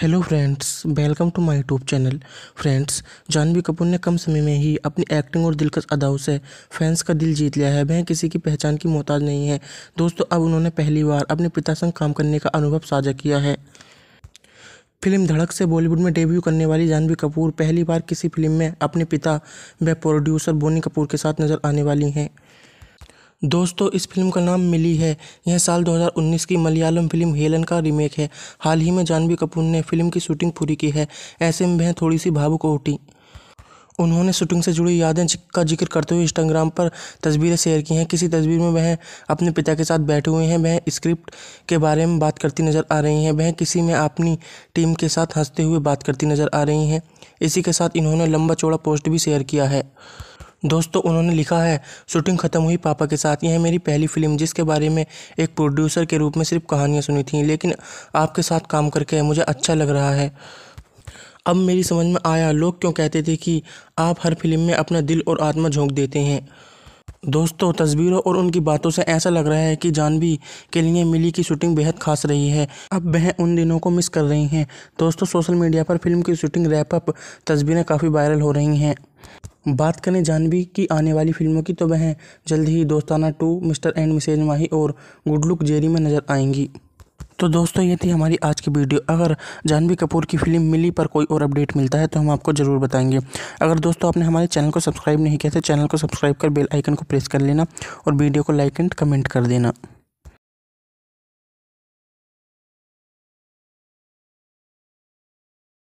hello friends welcome to my YouTube channel friends Janhvi Kapoor ने कम समय में ही अपनी एक्टिंग और दिलकश अदाओं से फैंस का दिल जीत लिया है वह किसी की पहचान की मोहताज नहीं है दोस्तों अब उन्होंने पहली बार अपने पिता संग काम करने का अनुभव साझा किया है फिल्म धड़क से बॉलीवुड में डेब्यू करने वाली जानवी कपूर पहली बार किसी फिल्म में अपने पिता व प्रोड्यूसर बोनी कपूर के साथ नज़र आने वाली हैं दोस्तों इस फिल्म का नाम मिली है यह साल 2019 की मलयालम फिल्म हेलन का रीमेक है हाल ही में जानवी कपूर ने फिल्म की शूटिंग पूरी की है ऐसे में वह थोड़ी सी भावुक उठी उन्होंने शूटिंग से जुड़ी यादें का जिक्र करते हुए इंस्टाग्राम पर तस्वीरें शेयर की हैं किसी तस्वीर में वह अपने पिता के साथ बैठे हुए हैं वह स्क्रिप्ट के बारे में बात करती नज़र आ रही हैं वह किसी में अपनी टीम के साथ हंसते हुए बात करती नज़र आ रही हैं इसी के साथ इन्होंने लंबा चौड़ा पोस्ट भी शेयर किया है दोस्तों उन्होंने लिखा है शूटिंग ख़त्म हुई पापा के साथ यह मेरी पहली फिल्म जिसके बारे में एक प्रोड्यूसर के रूप में सिर्फ कहानियाँ सुनी थी लेकिन आपके साथ काम करके मुझे अच्छा लग रहा है अब मेरी समझ में आया लोग क्यों कहते थे कि आप हर फिल्म में अपना दिल और आत्मा झोंक देते हैं दोस्तों तस्वीरों और उनकी बातों से ऐसा लग रहा है कि जानवी के लिए मिली की शूटिंग बेहद खास रही है अब वह उन दिनों को मिस कर रही हैं दोस्तों सोशल मीडिया पर फिल्म की शूटिंग रैपअप तस्वीरें काफ़ी वायरल हो रही हैं बात करें जानवी की आने वाली फिल्मों की तो वह जल्द ही Dostana two mister and missus Mahi और गुड लुक जेरी में नज़र आएंगी तो दोस्तों ये थी हमारी आज की वीडियो अगर जानवी कपूर की फिल्म मिली पर कोई और अपडेट मिलता है तो हम आपको ज़रूर बताएंगे अगर दोस्तों आपने हमारे चैनल को सब्सक्राइब नहीं किया तो चैनल को सब्सक्राइब कर बेल आइकन को प्रेस कर लेना और वीडियो को लाइक एंड कमेंट कर देना